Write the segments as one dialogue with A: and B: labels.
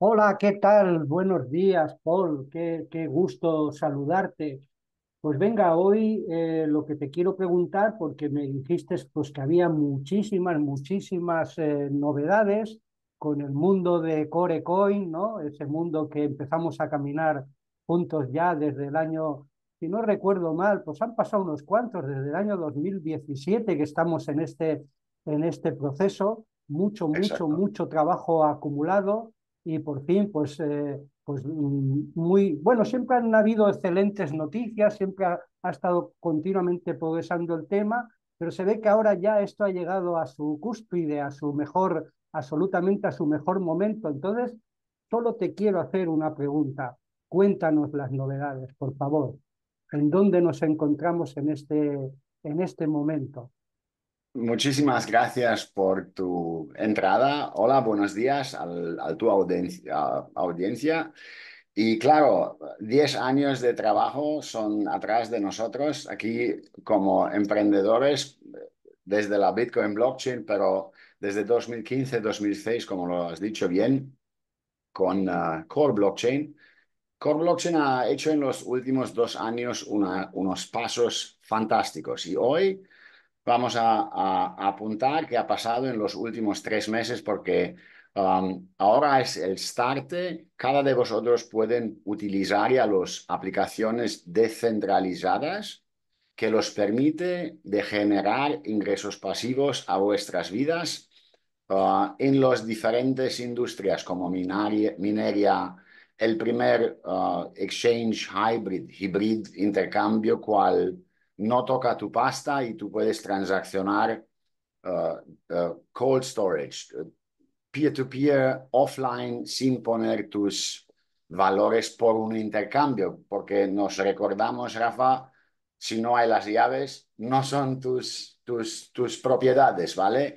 A: Hola, ¿qué tal? Buenos días, Paul. Qué, gusto saludarte. Pues venga, hoy eh, lo que te quiero preguntar, porque me dijiste pues, que había muchísimas, muchísimas eh, novedades con el mundo de Corecoin, ¿no? Ese mundo que empezamos a caminar juntos ya desde el año, si no recuerdo mal, pues han pasado unos cuantos, desde el año 2017 que estamos en este, en este proceso, mucho, mucho, mucho trabajo acumulado y por fin, pues, eh, pues mm, muy, bueno, siempre han habido excelentes noticias, siempre ha, estado continuamente progresando el tema, pero se ve que ahora ya esto ha llegado a su cúspide, a su mejor, absolutamente a su mejor momento. Entonces, solo te quiero hacer una pregunta. Cuéntanos las novedades, por favor. ¿En dónde nos encontramos en este, en este momento?
B: Muchísimas gracias por tu entrada. Hola, buenos días al, a tu audiencia, Y claro, 10 años de trabajo son atrás de nosotros aquí como emprendedores eh, desde la Bitcoin blockchain, pero desde 2015-2006, como lo has dicho bien, con eh, Core Blockchain. Core Blockchain ha hecho en los últimos dos años unos pasos fantásticos y hoy vamos a, apuntar qué ha pasado en los últimos tres meses porque um, ahora es el start. Cada de vosotros pueden utilizar ya las aplicaciones descentralizadas que los permite de generar ingresos pasivos a vuestras vidas uh, en las diferentes industrias como minería, el primer uh, exchange hybrid, hybrid intercambio cual no toca tu pasta y tú puedes transaccionar eh, eh, cold storage, peer-to-peer, offline, sin poner tus valores por un intercambio, porque nos recordamos, Rafa, si no hay las llaves, no son tus, tus, tus propiedades, ¿vale?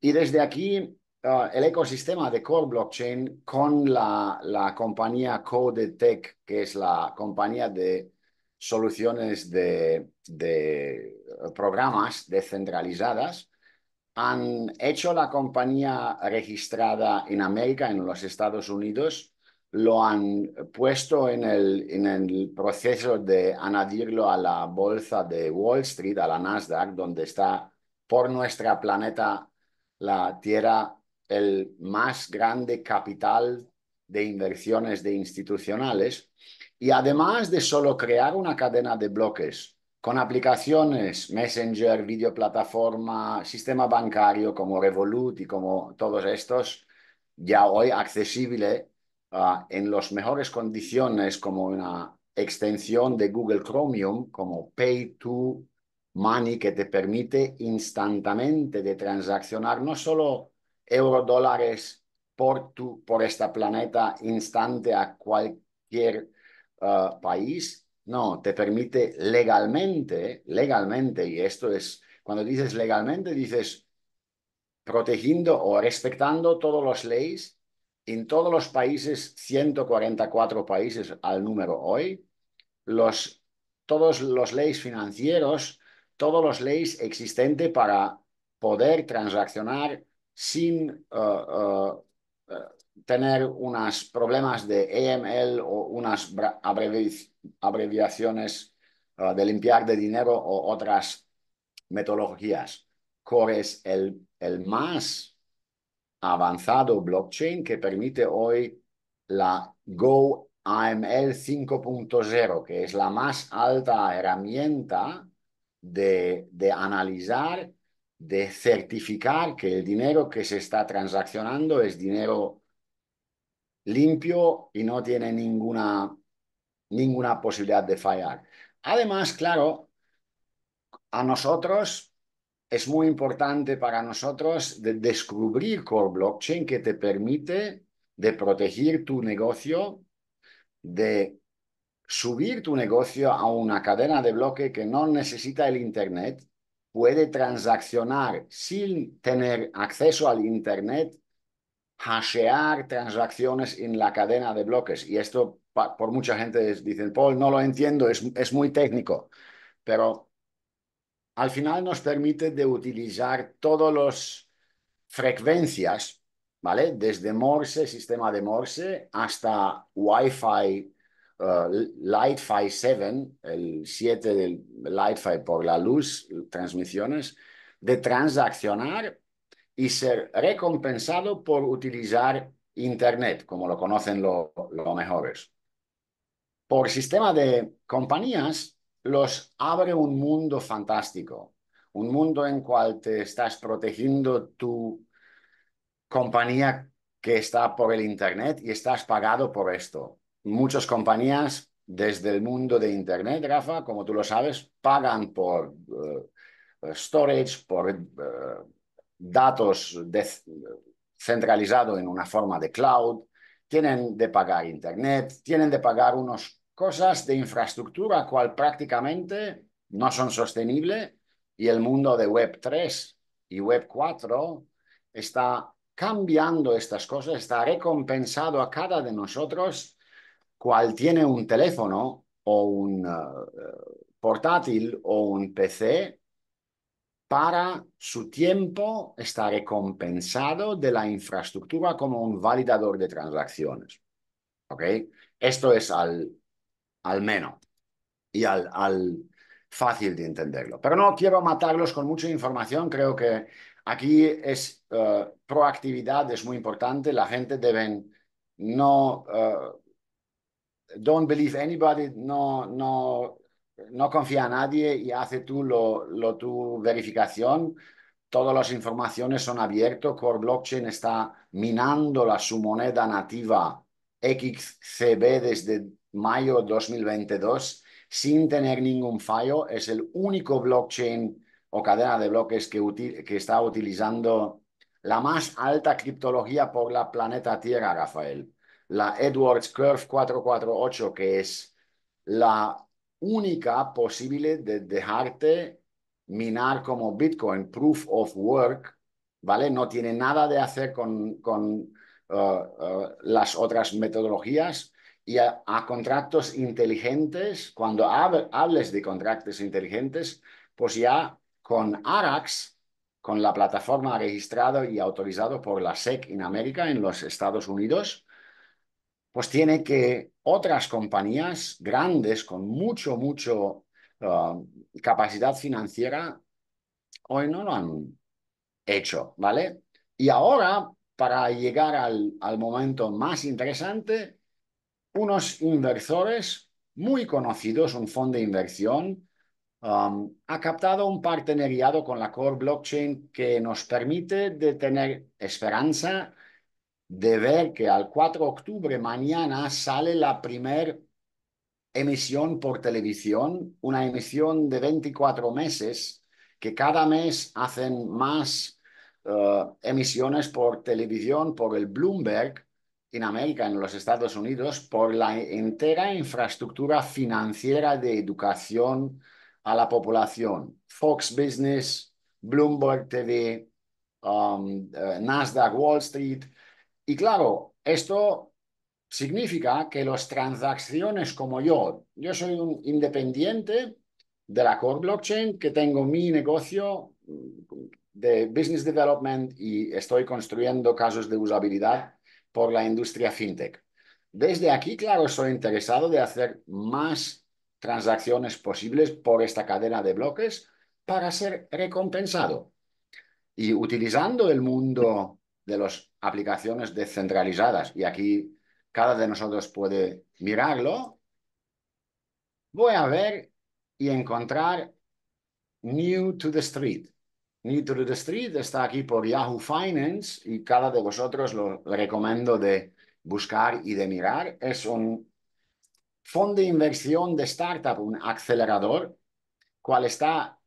B: Y desde aquí, eh, el ecosistema de Core Blockchain con la, la compañía Code Tech, que es la compañía de soluciones de de programas descentralizadas han hecho la compañía registrada en América, en los Estados Unidos, lo han puesto en el, en el proceso de añadirlo a la bolsa de Wall Street, a la Nasdaq, donde está por nuestra planeta, la Tierra, el más grande capital de inversiones de institucionales. Y además de solo crear una cadena de bloques con aplicaciones, Messenger, video plataforma, sistema bancario como Revolut y como todos estos, ya hoy accesible ah, en las mejores condiciones como una extensión de Google Chromium, como Pay to Money, que te permite instantáneamente de transaccionar no solo euro dólares por, tu, por esta planeta instante a cualquier ah, país, no, te permite legalmente, legalmente, y esto es, cuando dices legalmente, dices protegiendo o respetando todas las leyes en todos los países, 144 países al número hoy, los, todos los leyes financieros, todas las leyes existentes para poder transaccionar sin eh, eh, tener unos problemas de AML o unas abreviaciones ah, de limpiar de dinero o otras metodologías. Core es el, más avanzado blockchain que permite hoy la Go AML 5.0, que es la más alta herramienta de, de, analizar, de certificar que el dinero que se está transaccionando es dinero limpio y no tiene ninguna, ninguna posibilidad de fallar. Además, claro, a nosotros es muy importante para nosotros descubrir Core Blockchain que te permite de proteger tu negocio, de subir tu negocio a una cadena de bloque que no necesita el Internet, puede transaccionar sin tener acceso al Internet hashear transacciones en la cadena de bloques. Y esto por mucha gente dicen, Paul, no lo entiendo, es, muy técnico, pero al final nos permite de utilizar todas las frecuencias, ¿vale? Desde Morse, sistema de Morse, hasta Wi-Fi, 7, eh, el 7 del LightFi por la luz, transmisiones, de transaccionar y ser recompensado por utilizar Internet, como lo conocen los lo mejores. Por sistema de compañías, los abre un mundo fantástico, un mundo en cual te estás protegiendo tu compañía que está por el Internet y estás pagado por esto. Muchas compañías desde el mundo de Internet, Rafa, como tú lo sabes, pagan por eh, storage, por... Eh, datos centralizados en una forma de cloud, tienen de pagar Internet, tienen de pagar unas cosas de infraestructura cual prácticamente no son sostenibles y el mundo de Web 3 y Web 4 está cambiando estas cosas, está recompensado a cada de nosotros cual tiene un teléfono o un eh, portátil o un PC para su tiempo estar recompensado de la infraestructura como un validador de transacciones. ¿Ok? Esto es al, al menos y al, al fácil de entenderlo. Pero no quiero matarlos con mucha información, creo que aquí es eh, proactividad, es muy importante, la gente debe no... Eh, don't believe anybody, no, no no confía a nadie y hace tú lo, tu verificación. Todas las informaciones son abiertas. Core Blockchain está minando la su moneda nativa XCB desde mayo 2022 sin tener ningún fallo. Es el único blockchain o cadena de bloques que, que está utilizando la más alta criptología por la planeta Tierra, Rafael. La Edwards Curve 448, que es la única posible de dejarte minar como Bitcoin, proof of work, ¿vale? No tiene nada de hacer con, eh, eh, las otras metodologías y a, contratos inteligentes, cuando hables de contratos inteligentes, pues ya con ARAX, con la plataforma registrada y autorizada por la SEC en América, en los Estados Unidos, pues tiene que otras compañías grandes con mucho, mucho ah, capacidad financiera hoy no lo han hecho, ¿vale? Y ahora, para llegar al, momento más interesante, unos inversores muy conocidos, un fondo de inversión, ha captado un partenariado con la Core Blockchain que nos permite de tener esperanza de ver que al 4 de octubre mañana sale la primera emisión por televisión, una emisión de 24 meses, que cada mes hacen más eh, emisiones por televisión, por el Bloomberg en América, en los Estados Unidos, por la entera infraestructura financiera de educación a la población. Fox Business, Bloomberg TV, um, eh, Nasdaq Wall Street, y claro, esto significa que las transacciones como yo, yo soy un independiente de la core blockchain, que tengo mi negocio mm, de business development y estoy construyendo casos de usabilidad por la industria fintech. Desde aquí, claro, soy interesado de hacer más transacciones posibles por esta cadena de bloques para ser recompensado. Y utilizando el mundo de las aplicaciones descentralizadas. Y aquí cada de nosotros puede mirarlo. Voy a ver y encontrar New to the Street. New to the Street está aquí por Yahoo Finance y cada de vosotros lo recomiendo de buscar y de mirar. Es un fondo de inversión de startup, un acelerador, cual está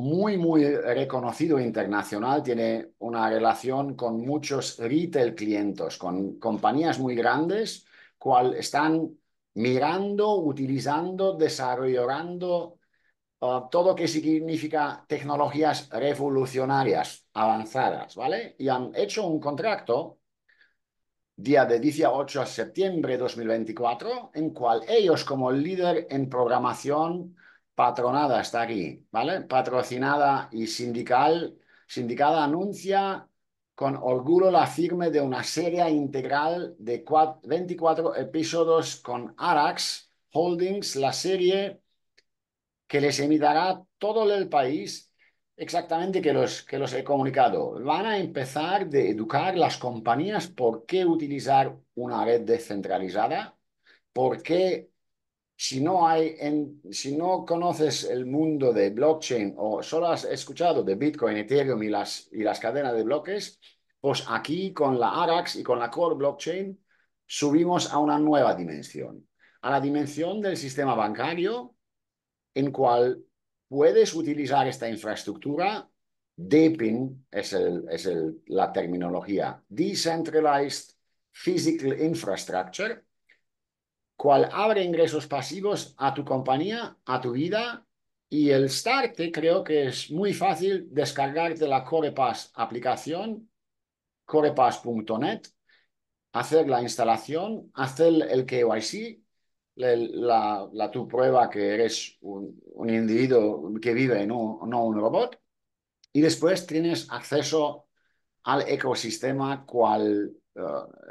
B: muy, muy reconocido internacional, tiene una relación con muchos retail clientes, con compañías muy grandes, cual están mirando, utilizando, desarrollando uh, todo lo que significa tecnologías revolucionarias, avanzadas, ¿vale? Y han hecho un contrato día de 18 de septiembre de 2024, en cual ellos como líder en programación patronada está aquí, ¿vale? Patrocinada y sindical, sindicada anuncia con orgullo la firma de una serie integral de 24 episodios con Arax Holdings, la serie que les emitirá todo el país, exactamente que los, que los he comunicado. Van a empezar de educar las compañías por qué utilizar una red descentralizada, por qué si no, hay si no conoces el mundo de blockchain o solo has escuchado de Bitcoin, Ethereum y las, y las cadenas de bloques, pues aquí con la ARAX y con la Core Blockchain subimos a una nueva dimensión, a la dimensión del sistema bancario en cual puedes utilizar esta infraestructura. DEPIN es, es la terminología, Decentralized Physical Infrastructure, cual abre ingresos pasivos a tu compañía, a tu vida. Y el start creo que es muy fácil descargar la Corepass aplicación, corepass.net, hacer la instalación, hacer el KYC, la, la, tu prueba que eres un, individuo que vive, no, no un robot. Y después tienes acceso al ecosistema cual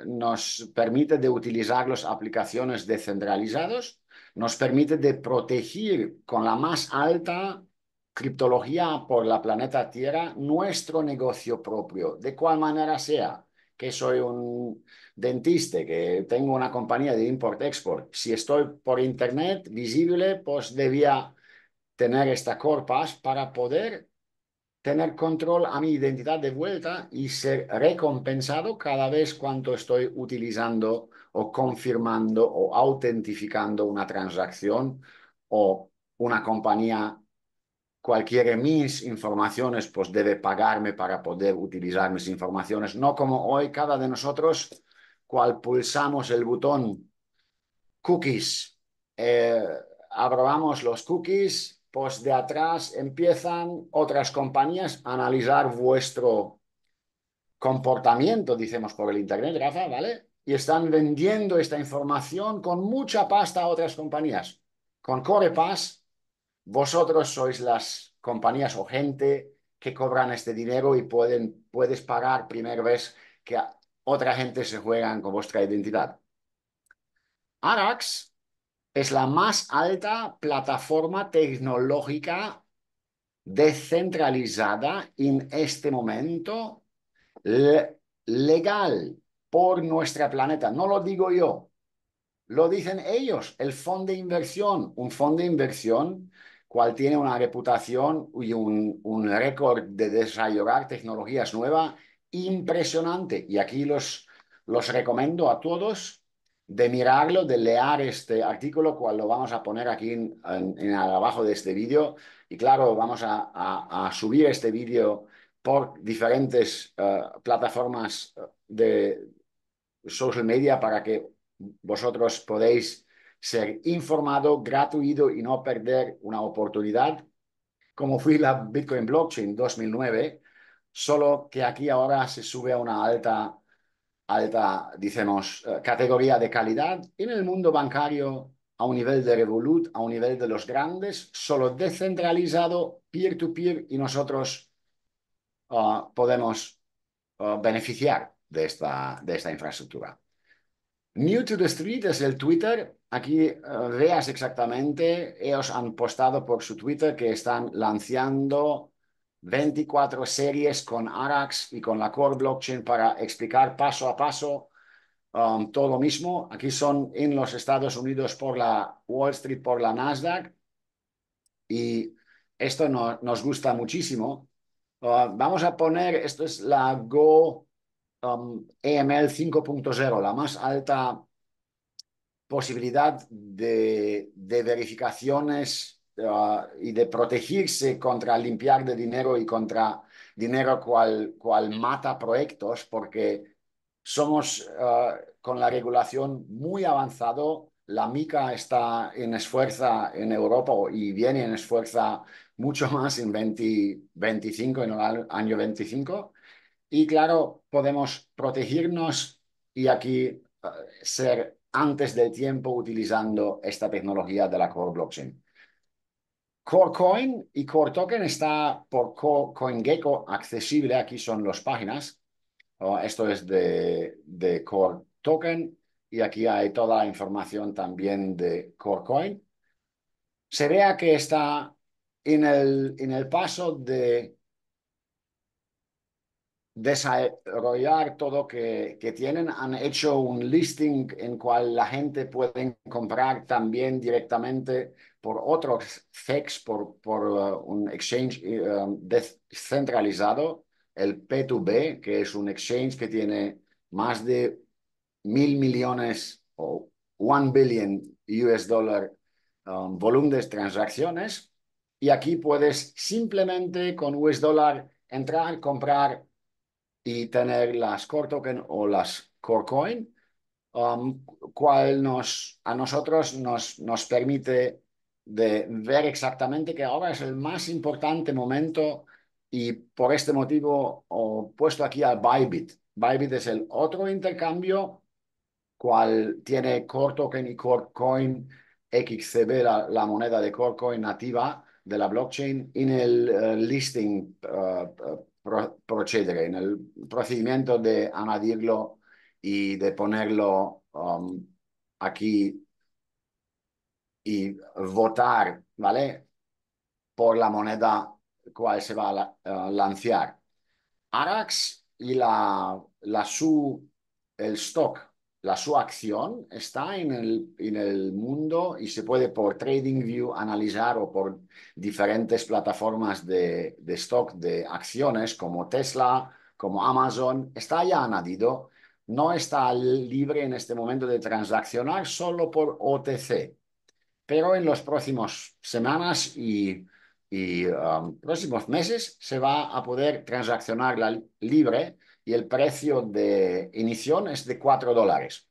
B: nos permite de utilizar las aplicaciones descentralizadas, nos permite de proteger con la más alta criptología por la planeta Tierra nuestro negocio propio, de cual manera sea, que soy un dentista, que tengo una compañía de import-export, si estoy por internet visible, pues debía tener esta corpas para poder tener control a mi identidad de vuelta y ser recompensado cada vez cuanto estoy utilizando o confirmando o autentificando una transacción o una compañía cualquiera de mis informaciones pues debe pagarme para poder utilizar mis informaciones, no como hoy cada de nosotros cual pulsamos el botón cookies, eh, aprobamos los cookies, pues de atrás empiezan otras compañías a analizar vuestro comportamiento, decimos por el Internet, Rafa, ¿vale? Y están vendiendo esta información con mucha pasta a otras compañías. Con Corepass, vosotros sois las compañías o gente que cobran este dinero y pueden, puedes pagar primera vez que otra gente se juegan con vuestra identidad. Arax es la más alta plataforma tecnológica descentralizada en este momento legal por nuestro planeta. No lo digo yo, lo dicen ellos, el fondo de inversión, un fondo de inversión cual tiene una reputación y un, récord de desarrollar tecnologías nuevas impresionante. Y aquí los, los recomiendo a todos de mirarlo, de leer este artículo, cual lo vamos a poner aquí en, abajo de este vídeo. Y claro, vamos a, subir este vídeo por diferentes eh, plataformas eh, de social media para que vosotros podéis ser informado, gratuito y no perder una oportunidad, como fue la Bitcoin Blockchain 2009, solo que aquí ahora se sube a una alta alta, dicemos, eh, categoría de calidad. En el mundo bancario, a un nivel de Revolut, a un nivel de los grandes, solo descentralizado, peer-to-peer, y nosotros ah, podemos ah, beneficiar de esta, de esta infraestructura. New to the Street es el Twitter. Aquí eh, veas exactamente, ellos han postado por su Twitter que están lanzando 24 series con ARAX y con la Core Blockchain para explicar paso a paso um, todo lo mismo. Aquí son en los Estados Unidos por la Wall Street, por la Nasdaq. Y esto nos gusta muchísimo. Uh, vamos a poner, esto es la Go um, EML 5.0, la más alta posibilidad de, de verificaciones eh, y de protegerse contra limpiar de dinero y contra dinero cual, cual mata proyectos, porque somos eh, con la regulación muy avanzado. La MICA está en esfuerza en Europa y viene en esfuerza mucho más en 2025, en el año 25. Y claro, podemos protegernos y aquí eh, ser antes del tiempo utilizando esta tecnología de la core blockchain. CoreCoin y Core Token está por CoinGecko accesible. Aquí son las páginas. Oh, esto es de, de, Core Token y aquí hay toda la información también de CoreCoin. Se vea que está en el, en el paso de desarrollar todo que, que tienen. Han hecho un listing en cual la gente puede comprar también directamente por otros FEX, por, por uh, un exchange um, descentralizado, el P2B, que es un exchange que tiene más de mil millones o one billion US dollar um, volumen de transacciones. Y aquí puedes simplemente con US dollar entrar, comprar y tener las core token o las core coin, um, cual nos, a nosotros nos, nos permite de ver exactamente que ahora es el más importante momento y por este motivo he puesto aquí al Bybit. Bybit es el otro intercambio cual tiene Core Token y Core Coin XCB, la, la moneda de Core Coin nativa de la blockchain, en el eh, listing eh, eh, proceder en el procedimiento de añadirlo y de ponerlo um, aquí y votar, ¿vale? Por la moneda cual se va a lanzar. Arax y la, la su, el stock la, su acción está en el, mundo y se puede por TradingView analizar o por diferentes plataformas de, stock de acciones como Tesla, como Amazon, está ya añadido, no está libre en este momento de transaccionar solo por OTC, pero en los próximos semanas y, um, próximos meses se va a poder transaccionar libre y el precio de inición es de 4 dólares.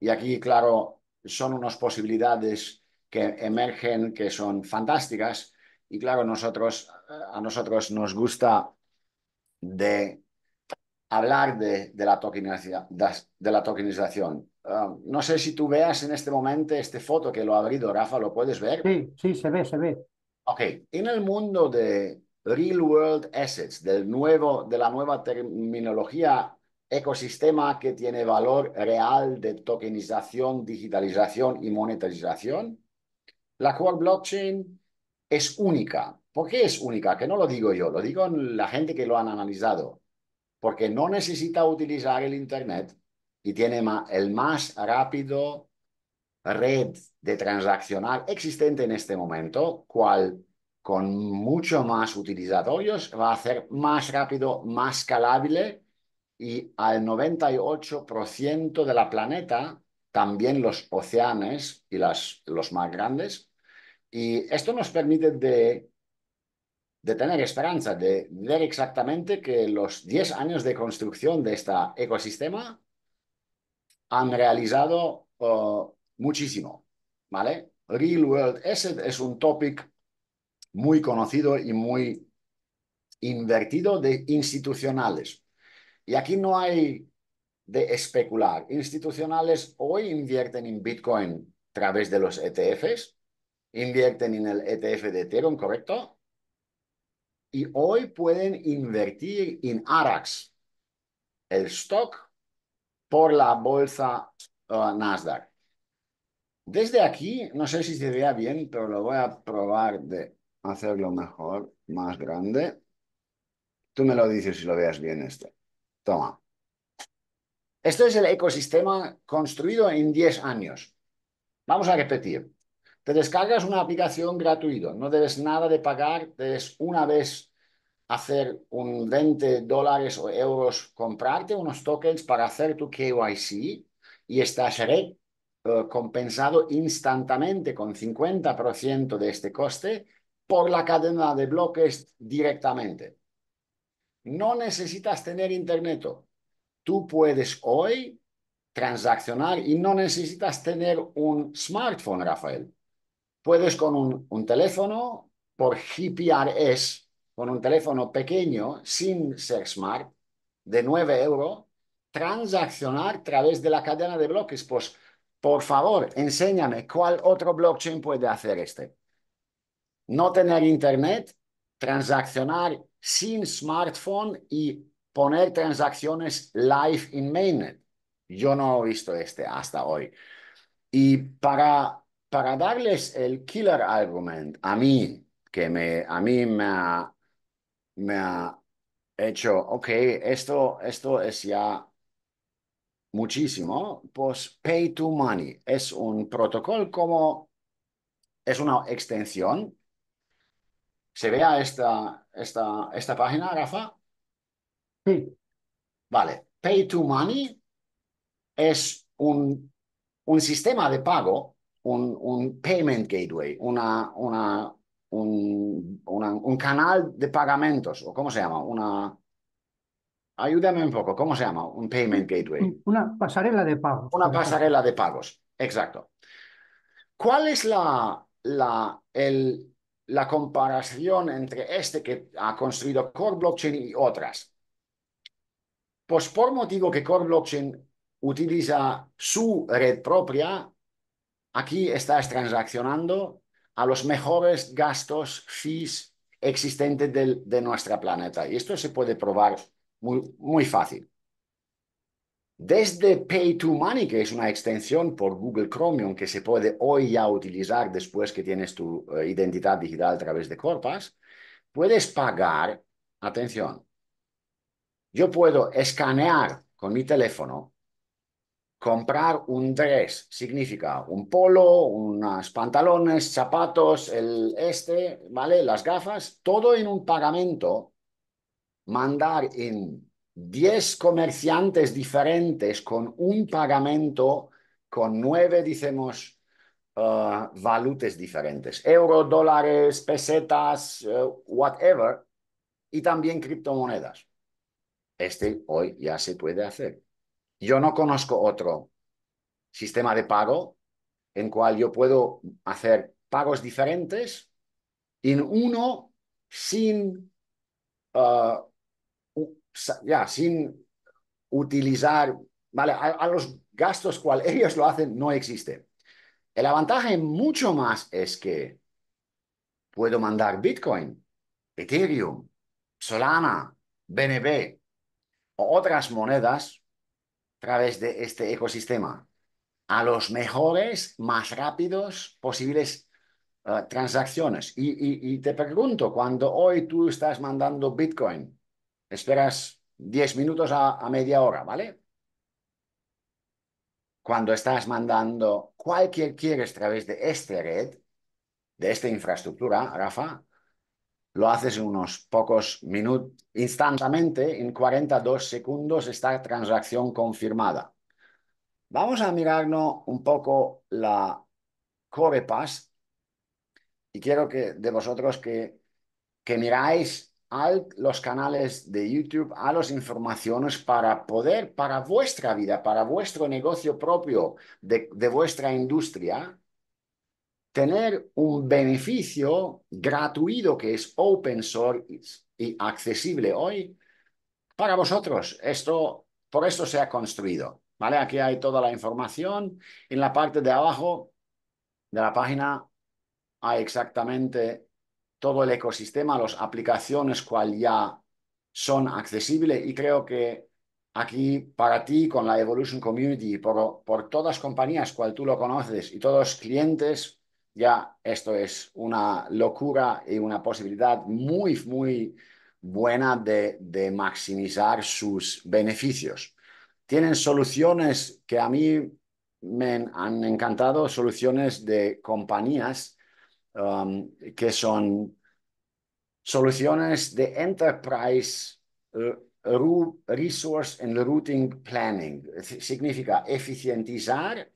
B: Y aquí, claro, son unas posibilidades que emergen que son fantásticas y claro, nosotros, a nosotros nos gusta de hablar de, de, la, tokenización, de, la tokenización. Ah, no sé si tú veas en este momento este foto que lo ha abrido, Rafa, ¿lo puedes ver?
A: Sí, sí, se ve, se ve.
B: Ok, en el mundo de, real world assets, del nuevo, de la nueva terminología ecosistema que tiene valor real de tokenización, digitalización y monetización, la cual blockchain es única. ¿Por qué es única? Que no lo digo yo, lo digo la gente que lo han analizado. Porque no necesita utilizar el Internet y tiene el más rápido red de transaccionar existente en este momento, cual con mucho más utilizatorios, va a ser más rápido, más escalable y al 98% de la planeta, también los océanos y las, los más grandes. Y esto nos permite de, tener esperanza, de ver exactamente que los 10 años de construcción de este ecosistema han realizado oh, muchísimo, ¿vale? Real World Asset es un topic muy conocido y muy invertido de institucionales. Y aquí no hay de especular. Institucionales hoy invierten en Bitcoin a través de los ETFs, invierten en el ETF de Ethereum, ¿correcto? Y hoy pueden invertir en ARAX, el stock por la bolsa eh, Nasdaq. Desde aquí, no sé si se vea bien, pero lo voy a probar de hacerlo mejor, más grande. Tú me lo dices si lo veas bien este. Toma. Esto es el ecosistema construido en 10 años. Vamos a repetir. Te descargas una aplicación gratuita, no debes nada de pagar, debes una vez hacer un 20 dólares o euros, comprarte unos tokens para hacer tu KYC y estás eh, compensado instantáneamente con 50% de este coste por la cadena de bloques directamente. No necesitas tener internet. Tú puedes hoy transaccionar y no necesitas tener un smartphone, Rafael. Puedes con un, teléfono por GPRS, con un teléfono pequeño, sin ser smart, de 9 euros, transaccionar a través de la cadena de bloques. Pues, por favor, enséñame cuál otro blockchain puede hacer este no tener internet, transaccionar sin smartphone y poner transacciones live en mainnet. Yo no he visto este hasta hoy. Y para, para darles el killer argument a mí, que me, a mí me ha, me ha hecho, ok, esto, esto es ya muchísimo, pues Pay to Money es un protocolo como, es una extensión ¿Se vea esta, esta, esta página, Rafa? Vale. Pay to Money es un, un sistema de pago, un, un payment gateway, una, una, un, un canal de pagamentos, o cómo se llama, una... Ayúdame un poco, ¿cómo se llama? Un payment gateway.
A: Una pasarela de pagos. Una pasarela
B: de pagos, exacto. ¿Cuál es la, la, el, la comparación entre este que ha construido Core Blockchain y otras. Pues por motivo que Core Blockchain utiliza su red propia, aquí estás transaccionando a los mejores gastos fees existentes de, de nuestra planeta. Y esto se puede probar muy, muy fácil. Desde Pay to Money, que es una extensión por Google Chromium que se puede hoy ya utilizar después que tienes tu eh, identidad digital a través de Corpas, puedes pagar, atención, yo puedo escanear con mi teléfono, comprar un dress, significa un polo, unos pantalones, zapatos, el este, ¿vale? Las gafas, todo en un pagamento, mandar en 10 comerciantes diferentes con un pagamento, con nueve, dicemos, eh, valutes diferentes, euro, dólares, pesetas, eh, whatever, y también criptomonedas. Este hoy ya se puede hacer. Yo no conozco otro sistema de pago en cual yo puedo hacer pagos diferentes en uno sin eh, pues, ya, sin utilizar, ¿vale? A, los gastos cual ellos lo hacen no existe. El avantaje mucho más es que puedo mandar Bitcoin, Ethereum, Solana, BNB o otras monedas a través de este ecosistema a los mejores, más rápidos posibles eh, transacciones. y te pregunto, cuando hoy tú estás mandando Bitcoin Esperas 10 minutos a, media hora, ¿vale? Cuando estás mandando cualquier quieres a través de esta red, de esta infraestructura, Rafa, lo haces en unos pocos minutos, instantáneamente, en 42 segundos esta transacción confirmada. Vamos a mirarnos un poco la CorePass y quiero que de vosotros que, que miráis a los canales de YouTube, a las informaciones para poder, para vuestra vida, para vuestro negocio propio, de, vuestra industria, tener un beneficio gratuito que es open source y accesible hoy para vosotros. Esto, por esto se ha construido. ¿vale? Aquí hay toda la información. En la parte de abajo de la página hay exactamente todo el ecosistema, las aplicaciones cual ya son accesibles y creo que aquí para ti con la Evolution Community, por, todas las compañías cual tú lo conoces y todos los clientes, ya esto es una locura y una posibilidad muy, muy buena de, de maximizar sus beneficios. Tienen soluciones que a mí me han encantado, soluciones de compañías Um, que son soluciones de enterprise eh, resource and routing planning. Significa eficientizar,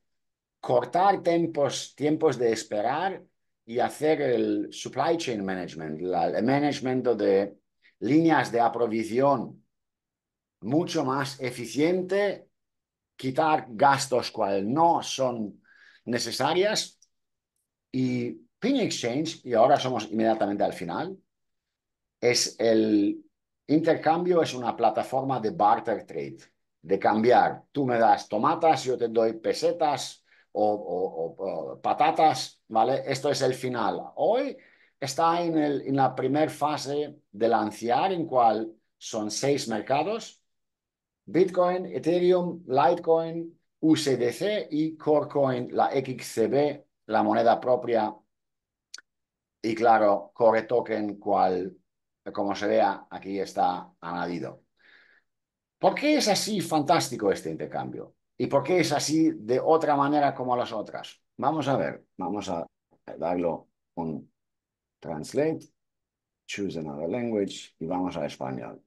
B: cortar tiempos, tiempos de esperar y hacer el supply chain management, el management de líneas de aprovisión mucho más eficiente, quitar gastos cual no son necesarias y Pin Exchange, y ahora somos inmediatamente al final, es el intercambio, es una plataforma de barter trade, de cambiar. Tú me das tomatas, yo te doy pesetas o, patatas, ¿vale? Esto es el final. Hoy está en, el, en la primera fase de lancear, en cual son seis mercados, Bitcoin, Ethereum, Litecoin, USDC y Corecoin, la XCB, la moneda propia y claro, corre Token, cual, como se vea, aquí está añadido. ¿Por qué es así fantástico este intercambio? ¿Y por qué es así de otra manera como las otras? Vamos a ver, vamos a darlo un translate, choose another language y vamos a español.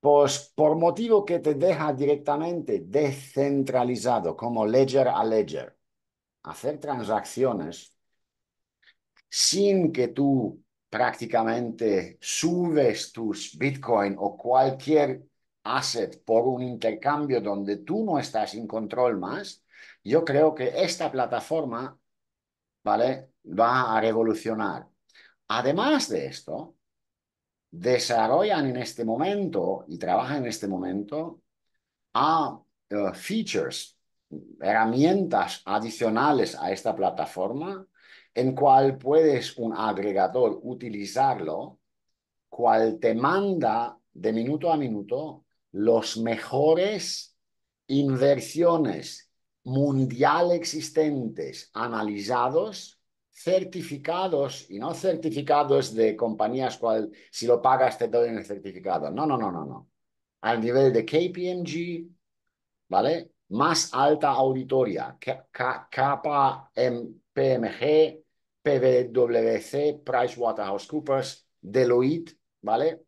B: Pues por motivo que te deja directamente descentralizado, como ledger a ledger, hacer transacciones sin que tú prácticamente subes tus Bitcoin o cualquier asset por un intercambio donde tú no estás en control más, yo creo que esta plataforma, ¿vale? Va a revolucionar. Además de esto, desarrollan en este momento y trabajan en este momento a eh, features, herramientas adicionales a esta plataforma en cual puedes un agregador utilizarlo, cual te manda de minuto a minuto los mejores inversiones mundial existentes analizados, certificados y no certificados de compañías cual si lo pagas te doy el certificado. No, no, no, no, no. Al nivel de KPMG, ¿vale? Más alta auditoria, KPMG, PwC, PricewaterhouseCoopers, Deloitte, ¿vale?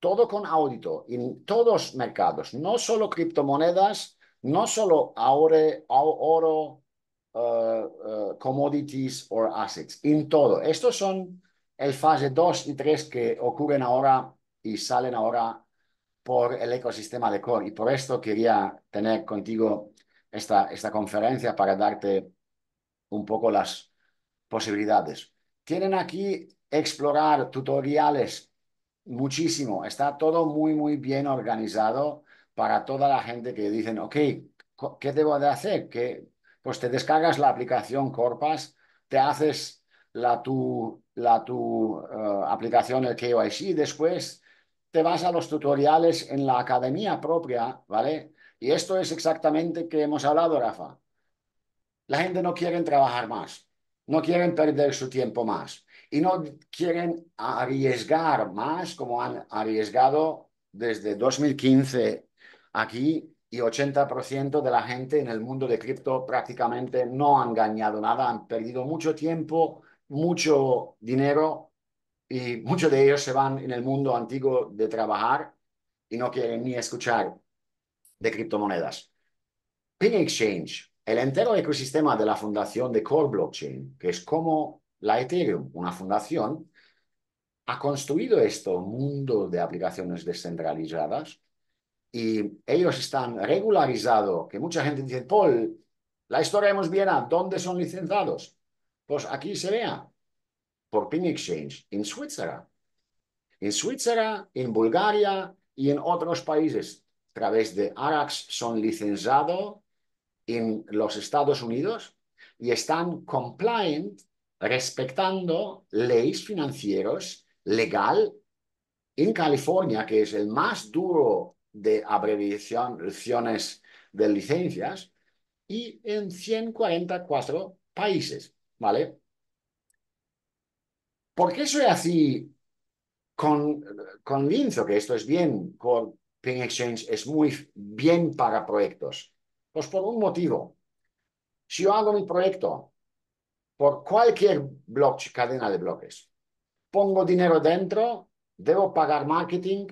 B: Todo con audito en todos mercados, no solo criptomonedas, no solo oro, eh, eh, commodities o assets, en todo. Estos son el fase 2 y 3 que ocurren ahora y salen ahora por el ecosistema de Core. Y por esto quería tener contigo esta, esta conferencia para darte un poco las, posibilidades. Tienen aquí explorar tutoriales muchísimo. Está todo muy, muy bien organizado para toda la gente que dicen, ok, ¿qué debo de hacer? Que, pues te descargas la aplicación Corpas, te haces la tu, la, tu eh, aplicación, el KYC, después te vas a los tutoriales en la academia propia, ¿vale? Y esto es exactamente que hemos hablado, Rafa. La gente no quiere trabajar más no quieren perder su tiempo más y no quieren arriesgar más como han arriesgado desde 2015 aquí y 80% de la gente en el mundo de cripto prácticamente no han ganado nada, han perdido mucho tiempo, mucho dinero y muchos de ellos se van en el mundo antiguo de trabajar y no quieren ni escuchar de criptomonedas. Pin Exchange, el entero ecosistema de la fundación de Core Blockchain, que es como la Ethereum, una fundación, ha construido este mundo de aplicaciones descentralizadas y ellos están regularizados, que mucha gente dice, Paul, la historia hemos bien, ¿dónde son licenciados? Pues aquí se vea, por Pin Exchange, en Suiza, en Suiza, en Bulgaria y en otros países, a través de ARAX son licenciados en los Estados Unidos y están compliant, respetando leyes financieras legal en California, que es el más duro de abreviaciones de licencias, y en 144 países, ¿vale? ¿Por qué soy así con, convinzo que esto es bien? Ping Exchange es muy bien para proyectos. Pues, por un motivo. Si yo hago mi proyecto por cualquier blockchain, cadena de bloques, pongo dinero dentro, debo pagar marketing,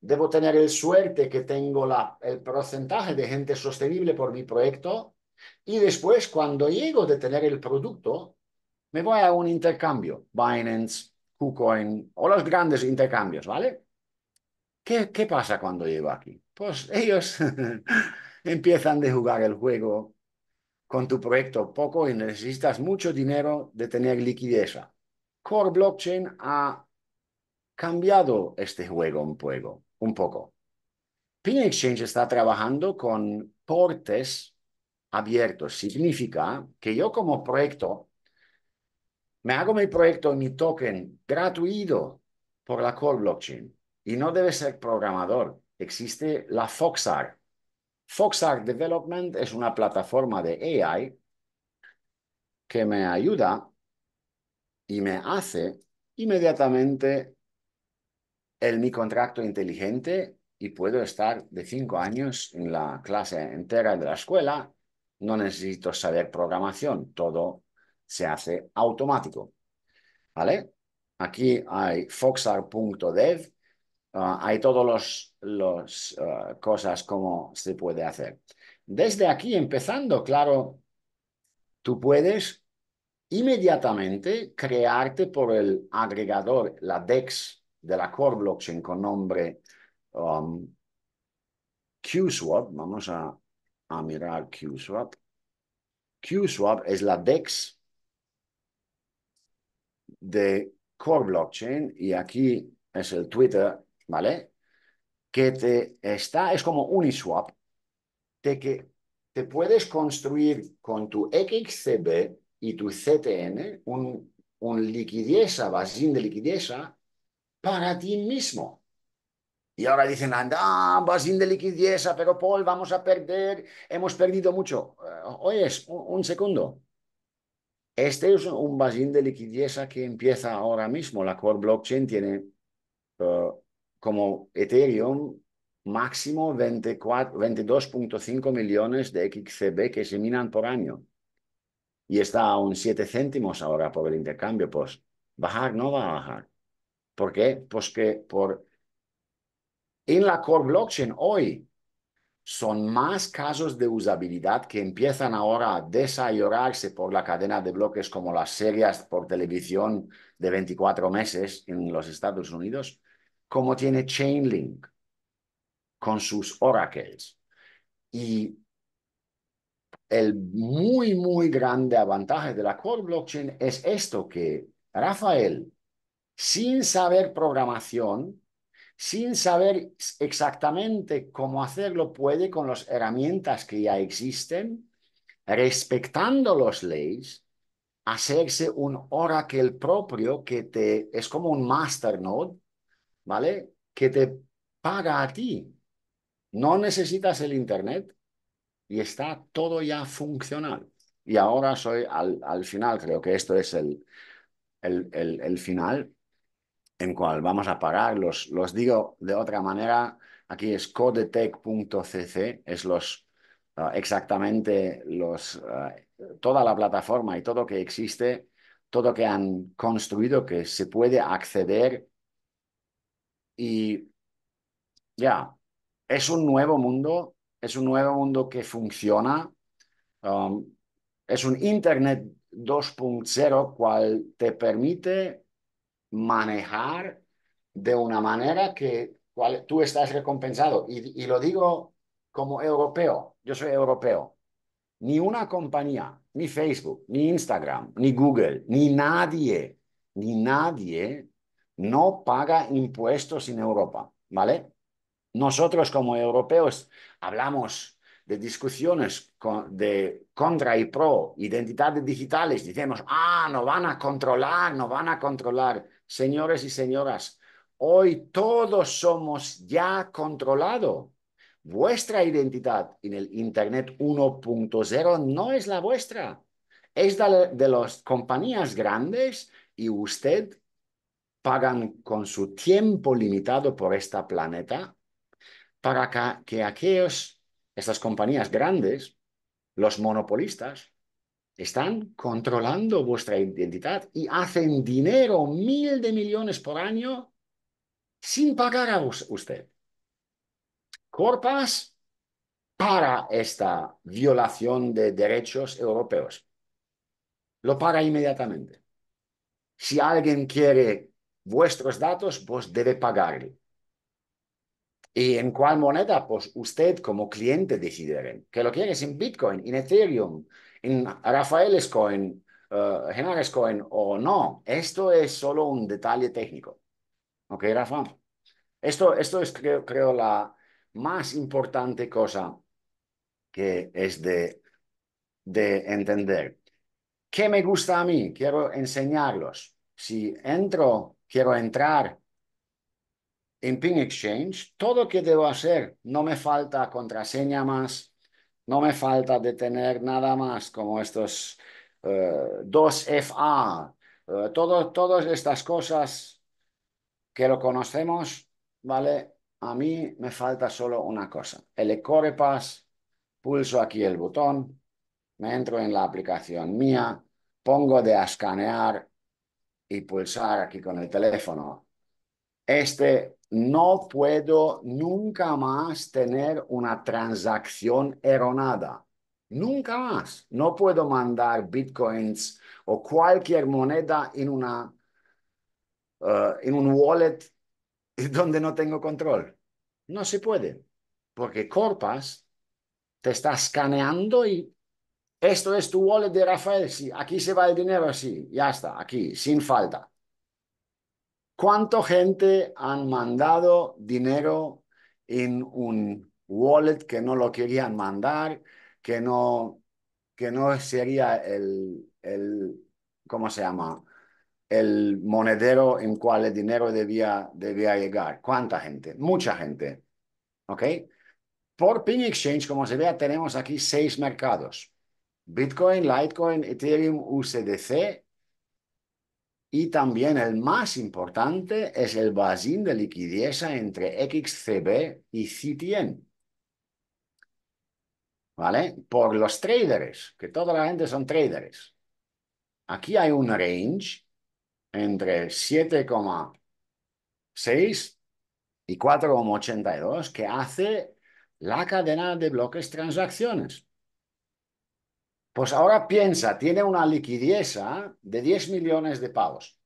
B: debo tener el suerte que tengo la, el porcentaje de gente sostenible por mi proyecto y después cuando llego de tener el producto, me voy a un intercambio, Binance, KuCoin o los grandes intercambios, ¿vale? ¿Qué, qué pasa cuando llego aquí? Pues ellos empiezan de jugar el juego con tu proyecto poco y necesitas mucho dinero de tener liquidez. Core Blockchain ha cambiado este juego un poco. Un Pin Exchange está trabajando con portes abiertos. Significa que yo como proyecto me hago mi proyecto y mi token gratuito por la Core Blockchain y no debe ser programador. Existe la FoxArt FoxArt Development es una plataforma de AI que me ayuda y me hace inmediatamente el mi contrato inteligente y puedo estar de cinco años en la clase entera de la escuela. No necesito saber programación, todo se hace automático. ¿Vale? Aquí hay foxar.dev Ah, hay todas las ah, cosas como se puede hacer. Desde aquí, empezando, claro, tú puedes inmediatamente crearte por el agregador, la DEX de la Core Blockchain con nombre um, QSwap. Vamos a mirar QSwap. QSwap es la DEX de Core Blockchain y aquí es el Twitter ¿vale? Que te está, es como Uniswap, de que te puedes construir con tu XCB y tu CTN un, un liquidez, de liquidez para ti mismo. Y ahora dicen, anda, basín de liquidez, pero Paul, vamos a perder, hemos perdido mucho. Eh, oye, un, un segundo. Este es un basín de liquidez que empieza ahora mismo. La Core Blockchain tiene eh, como Ethereum, máximo 22.5 millones de XCB que se minan por año. Y está a un 7 céntimos ahora por el intercambio. Pues bajar no va a bajar. ¿Por qué? Pues que por... En la core blockchain hoy son más casos de usabilidad que empiezan ahora a desayorarse por la cadena de bloques como las series por televisión de 24 meses en los Estados Unidos como tiene Chainlink con sus oracles. Y el muy, muy grande avantaje de la core blockchain es esto que Rafael, sin saber programación, sin saber exactamente cómo hacerlo, puede con las herramientas que ya existen, respetando las leyes, hacerse un oracle propio que te, es como un masternode ¿vale? Que te paga a ti. No necesitas el Internet y está todo ya funcional. Y ahora soy al, final, creo que esto es el, el, el, final en cual vamos a pagar. Los, los digo de otra manera, aquí es codetec.cc. es los ah, exactamente los, ah, toda la plataforma y todo que existe, todo que han construido que se puede acceder y ya, es un nuevo mundo, es un nuevo mundo que funciona. Um, es un Internet 2.0 cual te permite manejar de una manera que tú estás recompensado. Y, y, lo digo como europeo, yo soy europeo. Ni una compañía, ni Facebook, ni Instagram, ni Google, ni nadie, ni nadie no paga impuestos en Europa, ¿vale? Nosotros como europeos hablamos de discusiones de contra y pro, identidades digitales, decimos, ah, no van a controlar, no van a controlar. Señores y señoras, hoy todos somos ya controlados. Vuestra identidad en el Internet 1.0 no es la vuestra, es de, de las compañías grandes y usted pagan con su tiempo limitado por esta planeta para que aquellos, estas compañías grandes, los monopolistas, están controlando vuestra identidad y hacen dinero, mil de millones por año, sin pagar a usted. Corpas para esta violación de derechos europeos. Lo para inmediatamente. Si alguien quiere vuestros datos, vos debe pagarle. ¿Y en cuál moneda? Pues usted como cliente decidirá. ¿Que lo quieres en Bitcoin, en Ethereum, en Rafael's Coin, uh, eh, Coin o no? Esto es solo un detalle técnico. ¿Ok, Rafa? Esto, esto es, creo, la más importante cosa que es de, de entender. ¿Qué me gusta a mí? Quiero enseñarlos. Si entro quiero entrar en Ping Exchange, todo lo que debo hacer, no me falta contraseña más, no me falta de tener nada más como estos eh, dos 2FA, eh, todas estas cosas que lo conocemos, ¿vale? A mí me falta solo una cosa, el Pass pulso aquí el botón, me entro en la aplicación mía, pongo de escanear y pulsar aquí con el teléfono. Este, no puedo nunca más tener una transacción erronada. Nunca más. No puedo mandar bitcoins o cualquier moneda en una eh, en un wallet donde no tengo control. No se puede, porque Corpas te está escaneando y esto es tu wallet de Rafael, sí. Aquí se va el dinero, sí. Ya está, aquí, sin falta. ¿Cuánto gente han mandado dinero en un wallet que no lo querían mandar, que no, que no sería el, el, ¿cómo se llama? El monedero en cual el dinero debía, debía llegar. ¿Cuánta gente? Mucha gente. ¿Ok? Por Ping Exchange, como se vea, tenemos aquí seis mercados. Bitcoin, Litecoin, Ethereum, USDC y también el más importante es el basín de liquidez entre XCB y CTN. ¿Vale? Por los traders, que toda la gente son traders. Aquí hay un range entre 7,6 y 4,82 que hace la cadena de bloques transacciones. Pues ahora piensa, tiene una liquidez de 10 millones de pavos.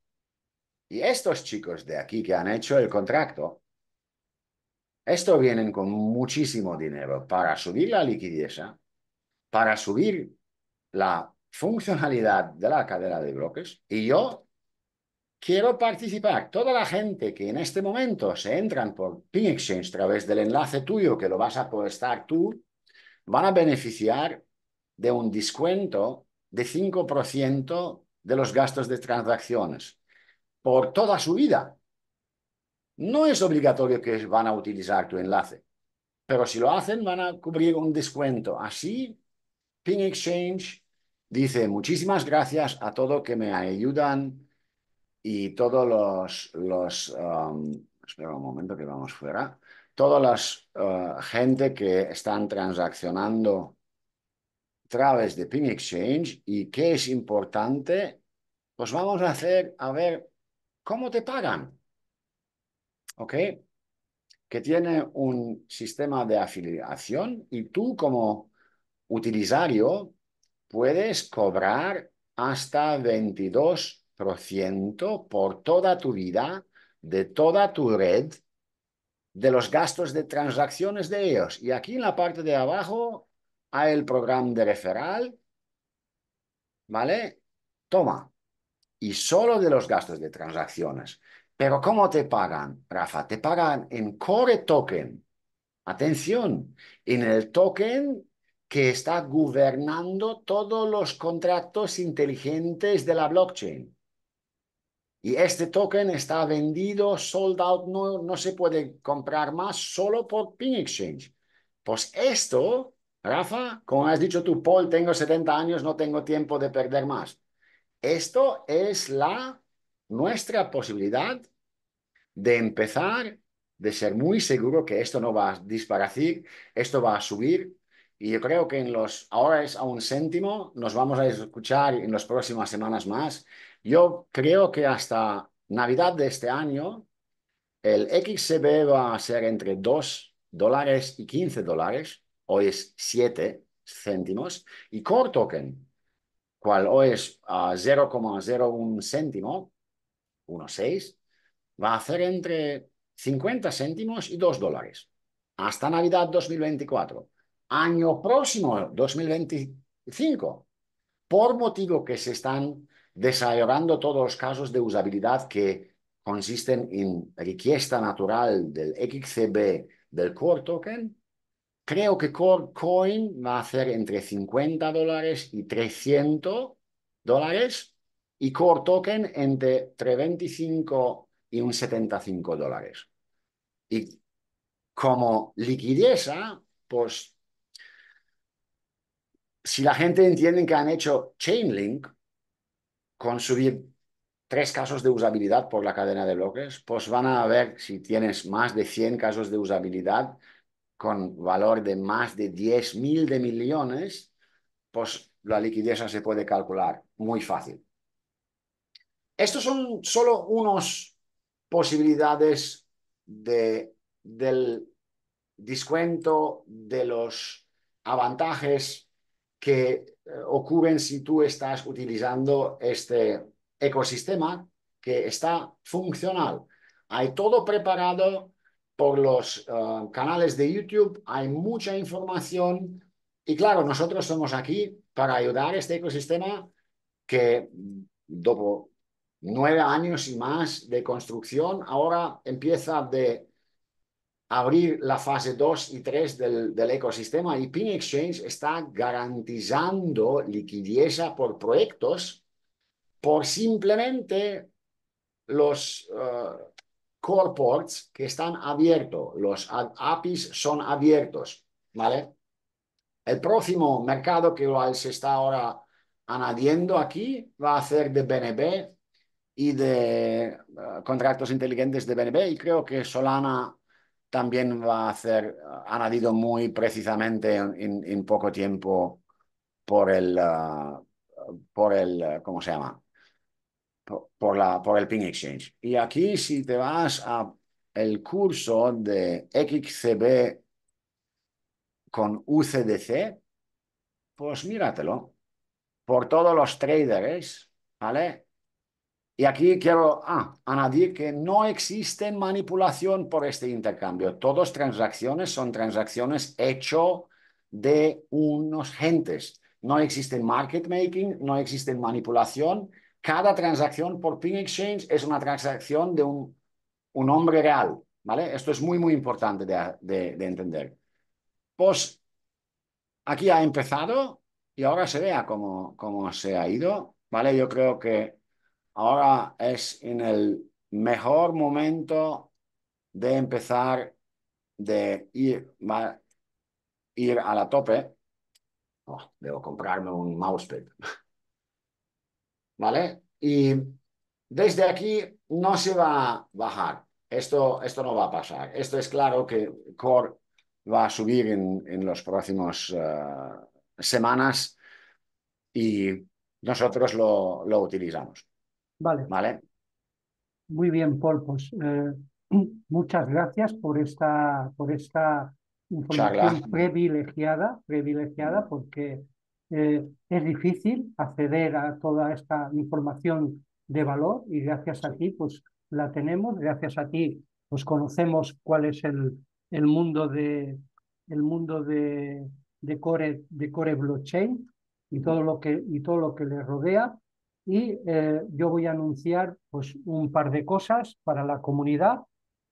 B: Y estos chicos de aquí que han hecho el contrato, esto vienen con muchísimo dinero para subir la liquidez, para subir la funcionalidad de la cadena de bloques. Y yo quiero participar. Toda la gente que en este momento se entran por Pin Exchange a través del enlace tuyo, que lo vas a prestar tú, van a beneficiar de un descuento de 5% de los gastos de transacciones por toda su vida. No es obligatorio que van a utilizar tu enlace, pero si lo hacen van a cubrir un descuento. Así, Ping Exchange dice muchísimas gracias a todos que me ayudan y todos los, los um, espera un momento que vamos fuera, todas las uh, gente que están transaccionando través de PIN Exchange y qué es importante, pues vamos a hacer a ver cómo te pagan. ¿Ok? Que tiene un sistema de afiliación y tú como utilizario puedes cobrar hasta 22% por toda tu vida, de toda tu red, de los gastos de transacciones de ellos. Y aquí en la parte de abajo a el programa de referral, ¿vale? Toma, y solo de los gastos de transacciones. Pero ¿cómo te pagan, Rafa? Te pagan en Core Token. Atención, en el token que está gobernando todos los contratos inteligentes de la blockchain. Y este token está vendido, sold out, no, no se puede comprar más solo por Pin Exchange. Pues esto Rafa, como has dicho tú, Paul, tengo 70 años, no tengo tiempo de perder más. Esto es la nuestra posibilidad de empezar, de ser muy seguro que esto no va a disparacir, esto va a subir. Y yo creo que en los ahora es a un céntimo, nos vamos a escuchar en las próximas semanas más. Yo creo que hasta Navidad de este año, el XCB va a ser entre 2 dólares y 15 dólares hoy es 7 céntimos, y core token, cual hoy es 0,01 céntimo, 1,6, va a hacer entre 50 céntimos y 2 dólares. Hasta Navidad 2024. Año próximo, 2025. Por motivo que se están desarrollando todos los casos de usabilidad que consisten en riqueza natural del XCB del core token Creo que Core Coin va a hacer entre 50 dólares y 300 dólares y Core Token entre 25 y un 75 dólares. Y como liquidez, pues si la gente entiende que han hecho Chainlink con subir tres casos de usabilidad por la cadena de bloques, pues van a ver si tienes más de 100 casos de usabilidad con valor de más de 10.000 de millones, pues la liquidez se puede calcular muy fácil. Estos son solo unas posibilidades de, del descuento de los avantajes que eh, ocurren si tú estás utilizando este ecosistema que está funcional. Hay todo preparado por los eh, canales de YouTube, hay mucha información y claro, nosotros somos aquí para ayudar a este ecosistema que mm, dopo nueve años y más de construcción, ahora empieza de abrir la fase 2 y 3 del, ecosistema y Pin Exchange está garantizando liquidez por proyectos por simplemente los, eh, core ports que están abiertos, los APIs son abiertos, ¿vale? El próximo mercado que se está ahora añadiendo aquí va a ser de BNB y de eh, contratos inteligentes de BNB y creo que Solana también va a ser añadido muy precisamente en, poco tiempo por el, eh, por el, eh, ¿cómo se llama? por, la, por el Pin Exchange. Y aquí si te vas a el curso de XCB con UCDC, pues míratelo por todos los traders, ¿vale? Y aquí quiero ah, añadir que no existe manipulación por este intercambio. Todas transacciones son transacciones hecho de unos gentes. No existe market making, no existe manipulación cada transacción por Pin Exchange es una transacción de un, un hombre real, ¿vale? Esto es muy, muy importante de, entender. Pues aquí ha empezado y ahora se vea cómo, cómo se ha ido, ¿vale? Yo creo que ahora es en el mejor momento de empezar de ir, ir a la tope. Oh, debo comprarme un mousepad. ¿vale? Y desde aquí no se va a bajar. Esto, esto no va a pasar. Esto es claro que Core va a subir en, en los próximos eh, semanas y nosotros lo, lo, utilizamos.
A: Vale. ¿Vale? Muy bien, polpos pues, eh, muchas gracias por esta, por esta información privilegiada, privilegiada porque eh, es difícil acceder a toda esta información de valor y gracias a ti pues la tenemos, gracias a ti pues conocemos cuál es el, mundo de el mundo de, core de core blockchain y todo lo que y todo lo que le rodea y eh, yo voy a anunciar pues un par de cosas para la comunidad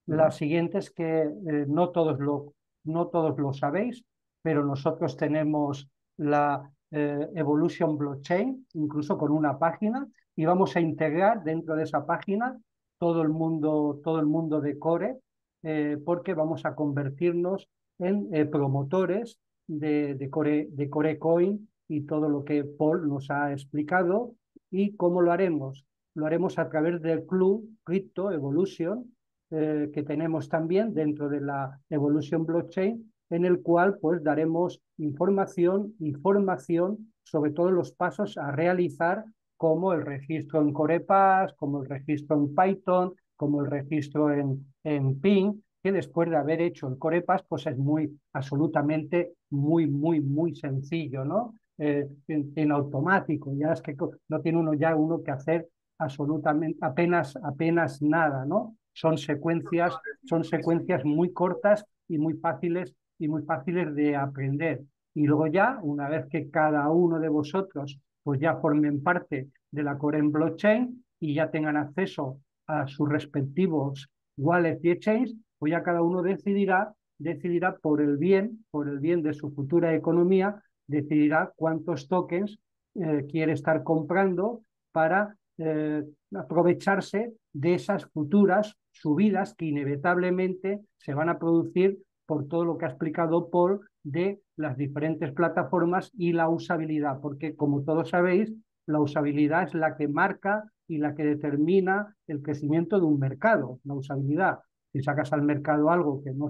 A: las siguientes que eh, no todos lo no todos lo sabéis pero nosotros tenemos la eh, Evolution Blockchain, incluso con una página, y vamos a integrar dentro de esa página todo el mundo, todo el mundo de Core, eh, porque vamos a convertirnos en eh, promotores de, de, Core, de Core Coin y todo lo que Paul nos ha explicado. ¿Y cómo lo haremos? Lo haremos a través del club Crypto Evolution, que tenemos también dentro de la Evolution Blockchain, en el cual pues daremos información y formación sobre todos los pasos a realizar como el registro en Corepas, como el registro en Python, como el registro en, en Ping, que después de haber hecho el Corepas, pues es muy, absolutamente, muy, muy, muy sencillo, ¿no? Eh, en, automático, ya es que no tiene uno ya uno que hacer absolutamente, apenas, apenas nada, ¿no? Son secuencias, son secuencias muy cortas y muy fáciles y muy fáciles de aprender. Y luego ya, una vez que cada uno de vosotros pues ya formen parte de la Core en Blockchain y ya tengan acceso a sus respectivos wallets y exchanges, pues ya cada uno decidirá, decidirá por el bien, por el bien de su futura economía, decidirá cuántos tokens eh, quiere estar comprando para eh, aprovecharse de esas futuras subidas que inevitablemente se van a producir por todo lo que ha explicado Paul de las diferentes plataformas y la usabilidad, porque como todos sabéis, la usabilidad es la que marca y la que determina el crecimiento de un mercado, la usabilidad. Si sacas al mercado algo que no,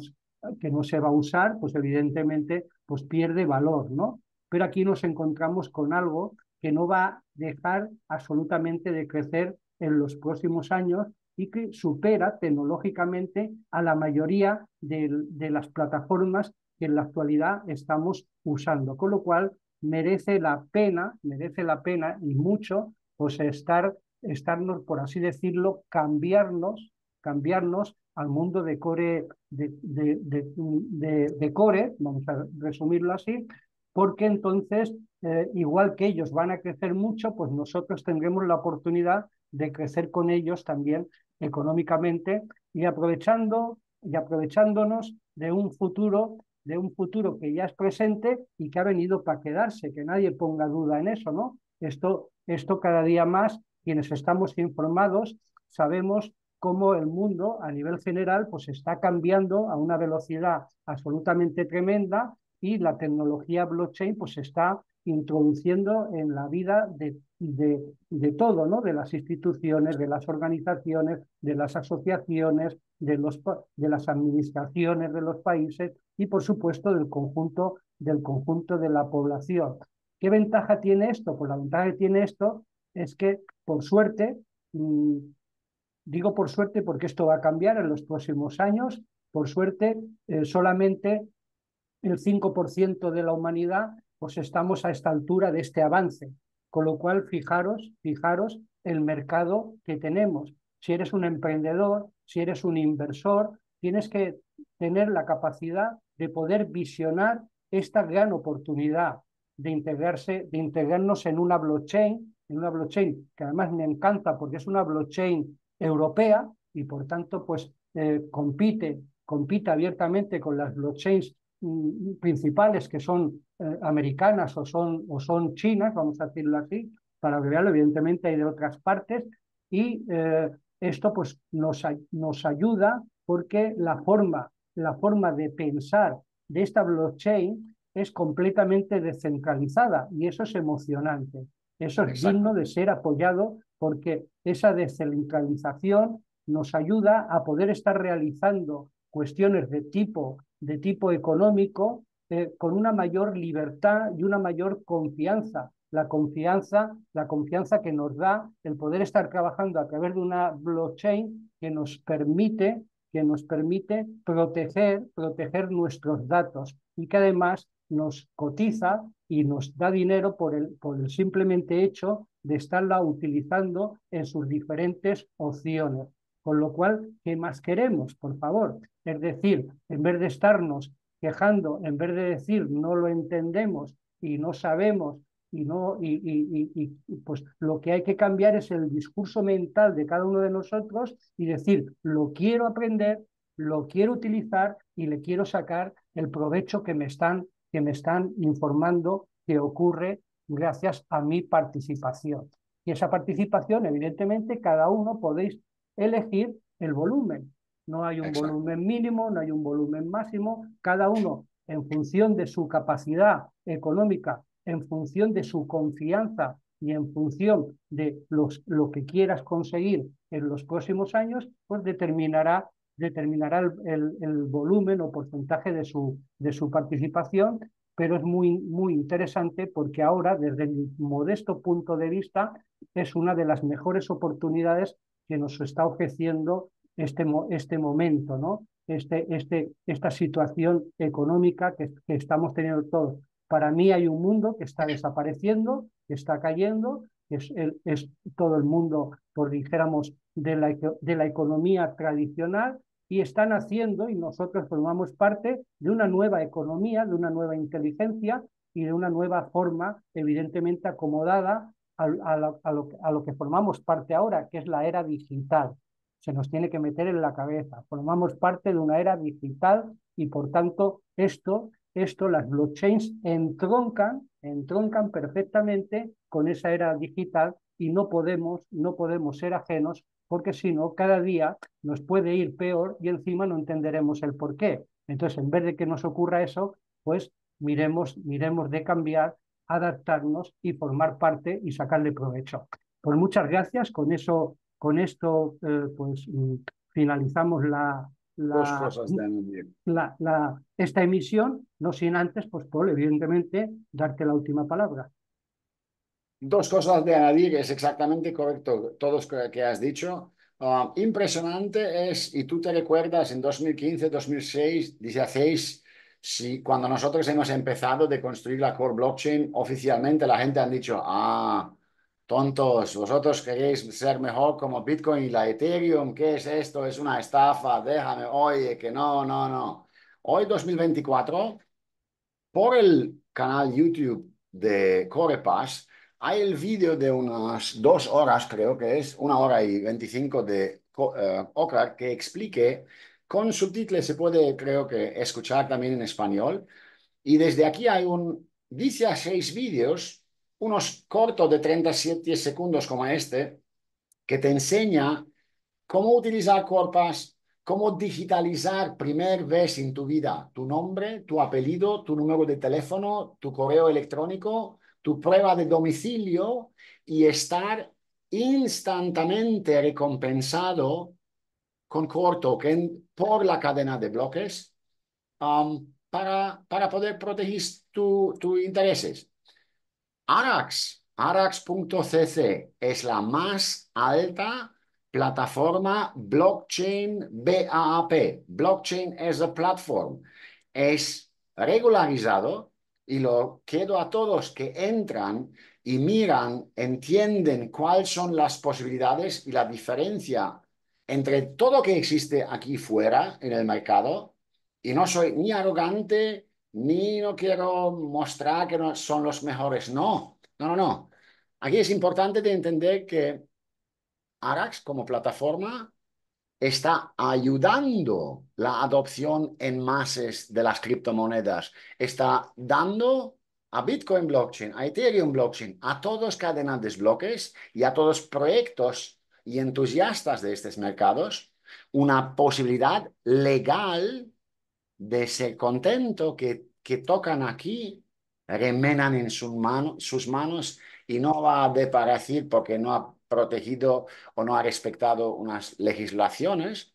A: que no se va a usar, pues evidentemente pues pierde valor, ¿no? Pero aquí nos encontramos con algo que no va a dejar absolutamente de crecer en los próximos años y que supera tecnológicamente a la mayoría de, las plataformas que en la actualidad estamos usando. Con lo cual, merece la pena, merece la pena y mucho, pues estar, estarnos, por así decirlo, cambiarnos, cambiarnos al mundo de core, de, de, vamos a resumirlo así, porque entonces, eh, igual que ellos van a crecer mucho, pues nosotros tendremos la oportunidad de crecer con ellos también económicamente y aprovechando y aprovechándonos de un futuro de un futuro que ya es presente y que ha venido para quedarse, que nadie ponga duda en eso, ¿no? Esto, esto cada día más, quienes estamos informados, sabemos cómo el mundo a nivel general pues está cambiando a una velocidad absolutamente tremenda y la tecnología blockchain pues está introduciendo en la vida de, todo, ¿no? de las instituciones, de las organizaciones, de las asociaciones, de, los, de las administraciones de los países y, por supuesto, del conjunto, del conjunto de la población. ¿Qué ventaja tiene esto? Pues la ventaja que tiene esto es que, por suerte, mm, digo por suerte porque esto va a cambiar en los próximos años, por suerte, eh, solamente el 5% de la humanidad pues estamos a esta altura de este avance. Con lo cual, fijaros, fijaros el mercado que tenemos. Si eres un emprendedor, si eres un inversor, tienes que tener la capacidad de poder visionar esta gran oportunidad de integrarse, de integrarnos en una blockchain, en una blockchain que además me encanta porque es una blockchain europea y por tanto pues eh, compite, compite abiertamente con las blockchains mm, principales que son eh, americanas o son, o son chinas, vamos a decirlo así, para vean, evidentemente hay de otras partes, y eh, esto pues nos, nos ayuda porque la forma, la forma de pensar de esta blockchain es completamente descentralizada y eso es emocionante. Eso es digno de ser apoyado porque esa descentralización nos ayuda a poder estar realizando cuestiones de tipo, de tipo económico eh, con una mayor libertad y una mayor confianza. La confianza, la confianza que nos da el poder estar trabajando a través de una blockchain que nos permite, que nos permite proteger, proteger nuestros datos y que además nos cotiza y nos da dinero por el, por el simplemente hecho de estarla utilizando en sus diferentes opciones. Con lo cual, ¿qué más queremos, por favor? Es decir, en vez de estarnos quejando, en vez de decir no lo entendemos y no sabemos y no y, pues lo que hay que cambiar es el discurso mental de cada uno de nosotros y decir lo quiero aprender lo quiero utilizar y le quiero sacar el provecho que me están que me están informando que ocurre gracias a mi participación y esa participación evidentemente cada uno podéis elegir el volumen no hay un volumen mínimo, no hay un volumen máximo, cada uno en función de su capacidad económica, en función de su confianza y en función de los, lo que quieras conseguir en los próximos años, pues determinará, determinará el, volumen o porcentaje de su, de su participación pero es muy, muy interesante porque ahora, desde el modesto punto de vista, es una de las mejores oportunidades que nos está ofreciendo este, este momento, ¿no? Este, este, esta situación económica que, estamos teniendo todos. Para mí hay un mundo que está desapareciendo, que está cayendo, es, es todo el mundo, por dijéramos, de la, de la economía tradicional y están haciendo, y nosotros formamos parte de una nueva economía, de una nueva inteligencia y de una nueva forma, evidentemente acomodada a lo que formamos parte ahora, que es la era digital se nos tiene que meter en la cabeza. Formamos parte de una era digital y por tanto esto, esto las blockchains entroncan, entroncan perfectamente con esa era digital y no podemos, no podemos ser ajenos porque si no, cada día nos puede ir peor y encima no entenderemos el por qué. Entonces, en vez de que nos ocurra eso, pues miremos, miremos de cambiar, adaptarnos y formar parte y sacarle provecho. Pues muchas gracias, con eso con esto, eh, pues mm, finalizamos la, la, La, esta emisión, no sin antes, pues Paul, evidentemente, darte la última palabra.
B: Dos cosas de añadir, es exactamente correcto, todo que, que has dicho. Ah, impresionante es, y tú te recuerdas en 2015, 2006, 16, si, cuando nosotros hemos empezado de construir la core blockchain, oficialmente la gente ha dicho, ah, Tontos, vosotros queréis ser mejor como Bitcoin y la Ethereum. ¿Qué es esto? Es una estafa. Déjame, oye, que no, no, no. Hoy 2024, por el canal YouTube de Corepass, hay el vídeo de unas dos horas, creo que es, una hora y veinticinco de uh, que explique con subtítulos, se puede, creo que, escuchar también en español. Y desde aquí hay un, dice vídeos unos cortos de 37 segundos como este, que te enseña cómo utilizar corpas, cómo digitalizar primer vez en tu vida tu nombre, tu apellido, tu número de teléfono, tu correo electrónico, tu prueba de domicilio y estar instantáneamente recompensado con corto que por la cadena de bloques um, para, poder proteger tus intereses. Arax, arax.cc es la más alta plataforma blockchain BAAP. Blockchain as a platform. Es regularizado y lo quedo a todos que entran y miran, entienden cuáles son las posibilidades y la diferencia entre todo lo que existe aquí fuera en el mercado. Y no soy ni arrogante ni no quiero mostrar que no son los mejores. No, no, no, no. Aquí es importante entender que Arax como plataforma está ayudando la adopción en masas de las criptomonedas. Está dando a Bitcoin blockchain, a Ethereum blockchain, a todos cadenas de bloques y a todos proyectos y entusiastas de estos mercados una posibilidad legal descontento que, que tocan aquí, remenan en sus, sus manos y no va a desaparecer porque no ha protegido o no ha respetado unas legislaciones.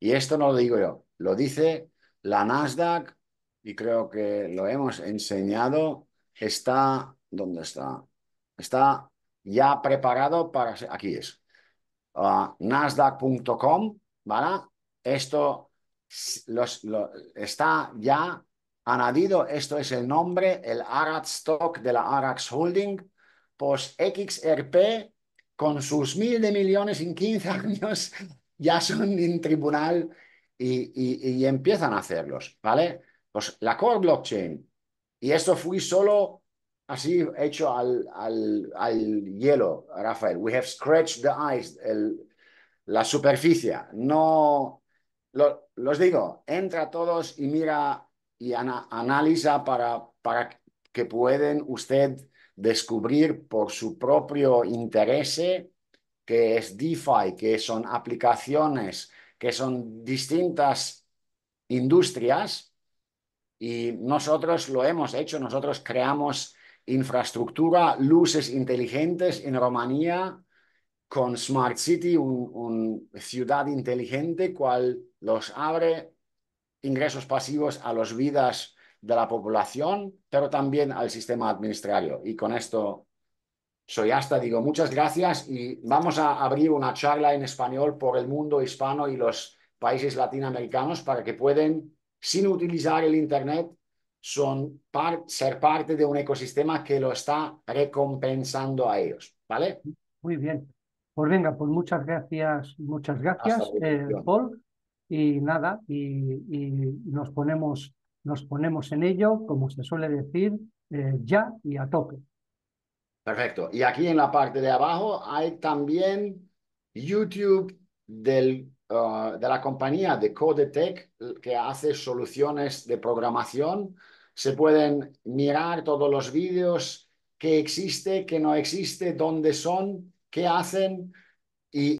B: Y esto no lo digo yo, lo dice la Nasdaq y creo que lo hemos enseñado. Está, ¿dónde está? Está ya preparado para, aquí es, nasdaq.com, ¿vale? Esto los, está ya añadido, esto es el nombre, el Arax Stock de la Arax Holding, pues XRP con sus mil de millones en 15 años ya son en tribunal y, y, y empiezan a hacerlos, ¿vale? Pues la core blockchain, y esto fui solo así hecho al, al, al hielo, Rafael. We have scratched the ice, el, la superficie. No, lo, los digo, entra todos y mira y analiza para, para que pueden usted descubrir por su propio interés que es DeFi, que son aplicaciones, que son distintas industrias. Y nosotros lo hemos hecho, nosotros creamos infraestructura, luces inteligentes en Rumanía con Smart City, una un ciudad inteligente cual los abre ingresos pasivos a las vidas de la población, pero también al sistema administrativo. Y con esto soy hasta, digo muchas gracias y vamos a abrir una charla en español por el mundo hispano y los países latinoamericanos para que pueden, sin utilizar el Internet, son ser parte de un ecosistema que lo está recompensando a ellos.
A: ¿Vale? Muy bien. Pues venga, pues muchas gracias, muchas gracias, eh, Paul. Y nada, y, nos, ponemos, nos ponemos en ello, como se suele decir, eh, ya y a tope.
B: Perfecto. Y aquí en la parte de abajo hay también YouTube uh, de la compañía de Codetech que hace soluciones de programación. Se pueden mirar todos los vídeos que existe, que no existe, dónde son qué hacen y,